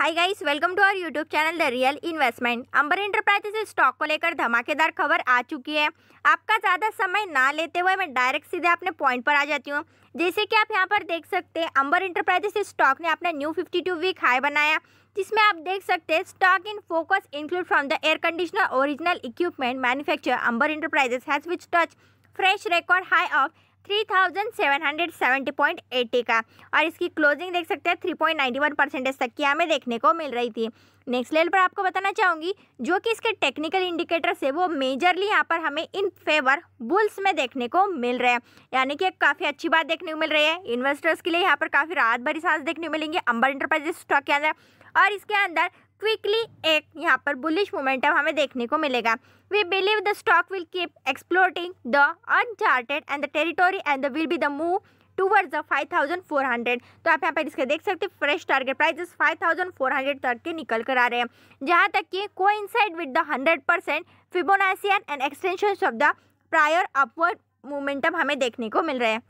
hi guys welcome to our YouTube channel the real investment Amber Enterprises stock को लेकर धमाकेदार खबर आ चुकी है आपका ज़्यादा समय ना लेते हुए मैं डायरेक्ट सीधे अपने पॉइंट पर आ जाती हूँ जैसे कि आप यहाँ पर देख सकते हैं अंबर इंटरप्राइजेस स्टॉक ने अपना न्यू टू वीक हाई बनाया जिसमें आप देख सकते हैं stock in focus include from the air conditioner original equipment manufacture Amber Enterprises has which touch fresh record high of three thousand seven hundred seventy point का और इसकी क्लोजिंग देख सकते हैं three point ninety one percentage तक की हमें देखने को मिल रही थी नेक्स्ट लेवल पर आपको बताना चाहूँगी जो कि इसके टेक्निकल इंडिकेटर्स है वो मेजरली यहाँ पर हमें इन फेवर बुल्स में देखने को मिल रहा है यानी कि काफ़ी अच्छी बात देखने को मिल रही है इन्वेस्टर्स के लिए यहाँ पर काफ़ी राहत भरी सांस देखने को मिलेंगी अंबर इंटरप्राइजेस स्टॉक के अंदर और इसके अंदर क्विकली एक यहाँ पर बुलिश मोमेंटम हमें देखने को मिलेगा we believe the stock will keep exploring the uncharted and the territory and the will be the move towards the five thousand four hundred तो आप यहाँ पर इसके देख सकते हैं fresh target prices five thousand four hundred तक के निकल कर आ रहे हैं जहाँ तक कि को inside with the hundred percent Fibonacci and extension of the prior upward momentum हमें देखने को मिल रहे हैं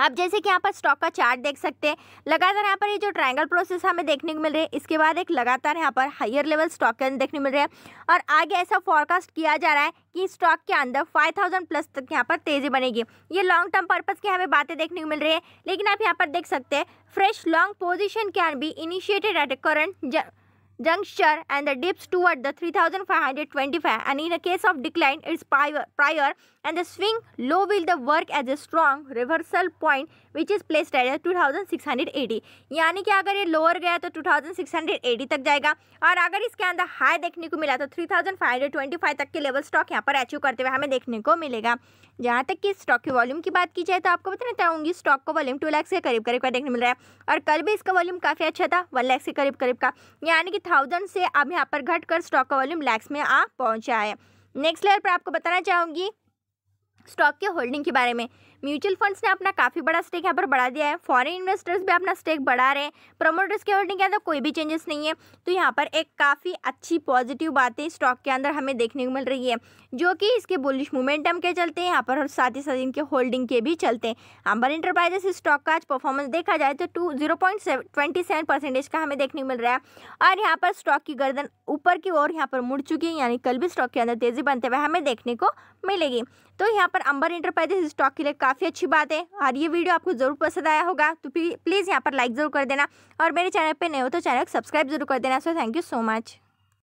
आप जैसे कि यहाँ पर स्टॉक का चार्ट देख सकते हैं लगातार यहाँ पर ये जो ट्रायंगल प्रोसेस हमें देखने को मिल रही है इसके बाद एक लगातार यहाँ पर हायर लेवल स्टॉक के अंदर देखने मिल रहे हैं और आगे ऐसा फॉरकास्ट किया जा रहा है कि स्टॉक के अंदर 5000 प्लस तक यहाँ पर तेज़ी बनेगी ये लॉन्ग टर्म पर्पज़ की हमें बातें देखने को मिल रही है लेकिन आप यहाँ पर देख सकते हैं fresh long position can be initiated at current juncture and the dips toward the 3525 and in a case of decline it's prior and the swing low will the work as a strong reversal point which is placed at 2680 यानी कि अगर ये lower गया तो 2680 तक जाएगा और अगर इसके अंदर high देखने को मिला तो 3525 तक के level stock यहाँ पर अचीव करते हुए हमें देखने को मिलेगा जहाँ तक कि स्टॉक के वॉल्यूम की बात की जाए तो आपको बताना चाहूँगी स्टॉक का वॉल्यूम टू लैक्स के करीब करीब का देखने मिल रहा है और कल भी इसका वॉल्यूम काफ़ी अच्छा था वन लैक्स के करीब करीब का यानी कि थाउजेंड से अब यहाँ पर घटकर स्टॉक का वॉल्यूम लैक्स में आ पहुँचा है नेक्स्ट लेयर पर आपको बताना चाहूँगी स्टॉक के होल्डिंग के बारे में म्यूचुअल फंड्स ने अपना काफ़ी बड़ा स्टेक यहाँ पर बढ़ा दिया है फॉरेन इन्वेस्टर्स भी अपना स्टेक बढ़ा रहे हैं प्रमोटर्स के होल्डिंग के अंदर कोई भी चेंजेस नहीं है तो यहाँ पर एक काफ़ी अच्छी पॉजिटिव बातें स्टॉक के अंदर हमें देखने को मिल रही है जो कि इसके बुलिश मोमेंटम के चलते यहाँ पर और साथ ही साथ इनके होल्डिंग के भी चलते हैं अंबर इंटरप्राइजेस इस स्टॉक का आज परफॉर्मेंस देखा जाए तो two zero point twenty seven percentage का हमें देखने को मिल रहा है और यहाँ पर स्टॉक की गर्दन ऊपर की ओर यहाँ पर मुड़ चुकी है यानी कल भी स्टॉक के अंदर तेजी बनते हुए हमें देखने को मिलेगी तो यहाँ पर अंबर इंटरप्राइजेस स्टॉक के लिए काफ़ी अच्छी बात है और ये वीडियो आपको ज़रूर पसंद आया होगा तो प्लीज़ यहाँ पर लाइक ज़रूर कर देना और मेरे चैनल पर नए हो तो चैनल सब्सक्राइब जरूर कर देना so thank you so much